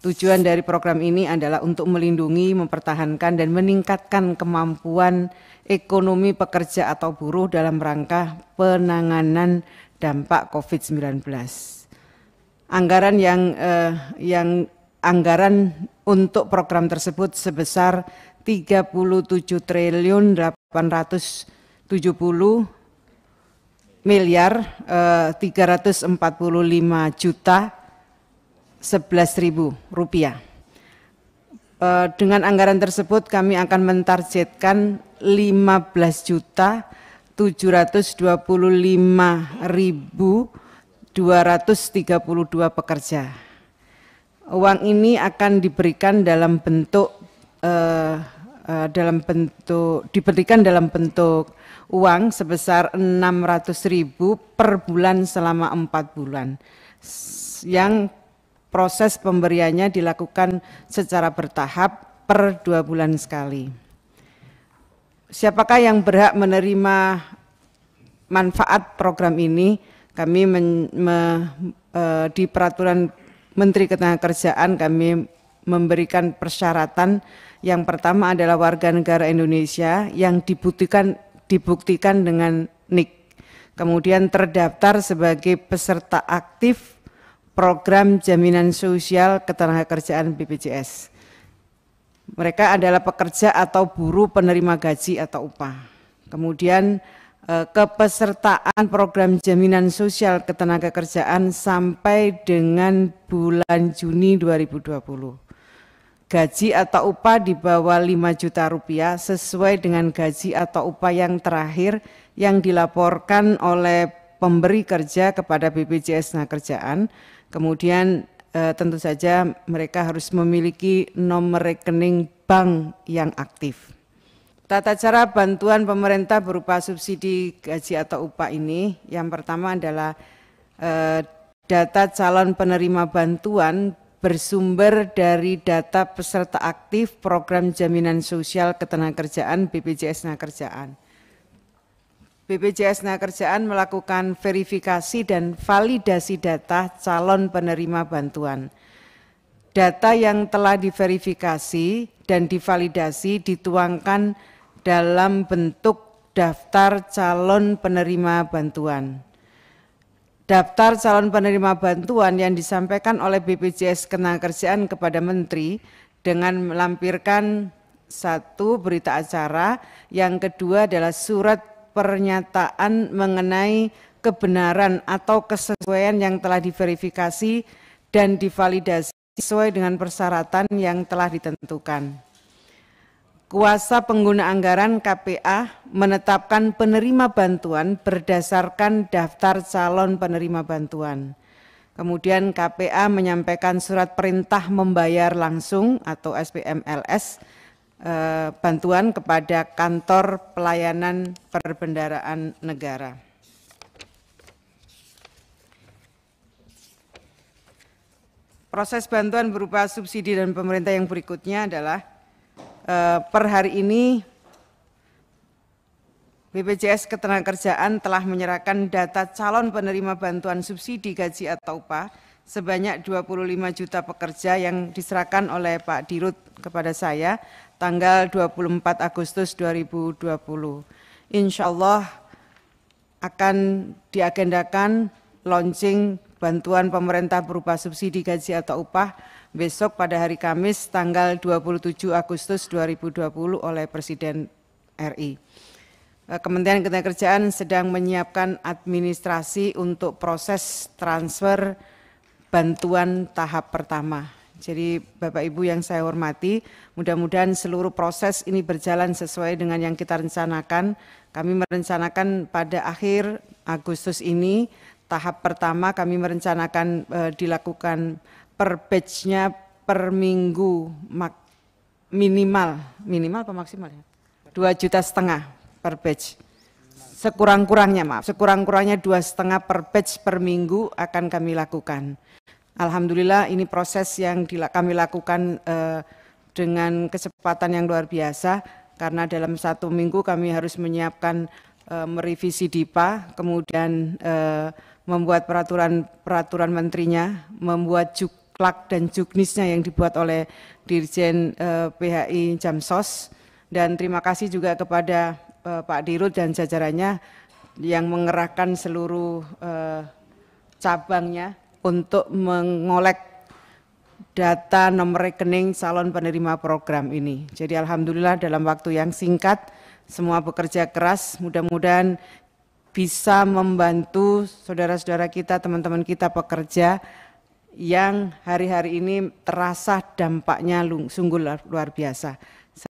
Tujuan dari program ini adalah untuk melindungi, mempertahankan, dan meningkatkan kemampuan ekonomi pekerja atau buruh dalam rangka penanganan dampak COVID-19. Anggaran yang eh, yang anggaran untuk program tersebut sebesar 37 triliun 870 miliar eh, 345 juta 11.000 rupiah. Eh, dengan anggaran tersebut kami akan mentarjetkan 15 juta 725.232 pekerja. Uang ini akan diberikan dalam bentuk eh, eh, dalam bentuk diberikan dalam bentuk uang sebesar 600.000 per bulan selama 4 bulan yang proses pemberiannya dilakukan secara bertahap per dua bulan sekali. Siapakah yang berhak menerima manfaat program ini? Kami men, me, e, di peraturan Menteri Ketenagakerjaan kami memberikan persyaratan yang pertama adalah warga negara Indonesia yang dibuktikan dibuktikan dengan NIK. Kemudian terdaftar sebagai peserta aktif program jaminan sosial ketenagakerjaan BPJS. Mereka adalah pekerja atau buruh penerima gaji atau upah. Kemudian eh, kepesertaan program jaminan sosial ketenagakerjaan sampai dengan bulan Juni 2020 gaji atau upah di bawah 5 juta rupiah sesuai dengan gaji atau upah yang terakhir yang dilaporkan oleh pemberi kerja kepada BPJS Tenaga Kerjaan, Kemudian eh, tentu saja mereka harus memiliki nomor rekening bank yang aktif. Tata cara bantuan pemerintah berupa subsidi gaji atau upah ini yang pertama adalah eh, data calon penerima bantuan bersumber dari data peserta aktif program jaminan sosial ketenagakerjaan BPJS Tenaga Ketenagakerjaan. BPJS Kerjaan melakukan verifikasi dan validasi data calon penerima bantuan. Data yang telah diverifikasi dan divalidasi dituangkan dalam bentuk daftar calon penerima bantuan. Daftar calon penerima bantuan yang disampaikan oleh BPJS Ketenagakerjaan kepada Menteri dengan melampirkan satu berita acara, yang kedua adalah surat pernyataan mengenai kebenaran atau kesesuaian yang telah diverifikasi dan divalidasi sesuai dengan persyaratan yang telah ditentukan. Kuasa pengguna anggaran KPA menetapkan penerima bantuan berdasarkan daftar calon penerima bantuan. Kemudian KPA menyampaikan surat perintah membayar langsung atau SPMLS Eh, bantuan kepada kantor pelayanan perbendaraan negara. Proses bantuan berupa subsidi dan pemerintah yang berikutnya adalah eh, per hari ini BPJS Ketenagakerjaan telah menyerahkan data calon penerima bantuan subsidi gaji atau upah sebanyak 25 juta pekerja yang diserahkan oleh Pak Dirut kepada saya tanggal 24 Agustus 2020. Insya Allah akan diagendakan launching bantuan pemerintah berupa subsidi gaji atau upah besok pada hari Kamis tanggal 27 Agustus 2020 oleh Presiden RI. Eh, Kementerian Ketenagakerjaan sedang menyiapkan administrasi untuk proses transfer bantuan tahap pertama. Jadi Bapak Ibu yang saya hormati, mudah-mudahan seluruh proses ini berjalan sesuai dengan yang kita rencanakan. Kami merencanakan pada akhir Agustus ini tahap pertama kami merencanakan e, dilakukan per batch-nya per minggu mak, minimal minimal atau maksimal ya? Dua juta setengah per batch sekurang-kurangnya maaf, sekurang-kurangnya dua setengah per batch per minggu akan kami lakukan. Alhamdulillah ini proses yang kami lakukan eh, dengan kecepatan yang luar biasa karena dalam satu minggu kami harus menyiapkan eh, merevisi DIPA, kemudian eh, membuat peraturan-peraturan menterinya, membuat juklak dan juknisnya yang dibuat oleh Dirjen eh, PHI Jamsos dan terima kasih juga kepada Eh, Pak Dirut dan jajarannya yang mengerahkan seluruh uh, cabangnya untuk mengolek data nomor rekening calon penerima program ini. Jadi alhamdulillah dalam waktu yang singkat semua bekerja keras, mudah-mudahan bisa membantu saudara-saudara kita, teman-teman kita pekerja yang hari-hari ini terasa dampaknya sungguh luar biasa.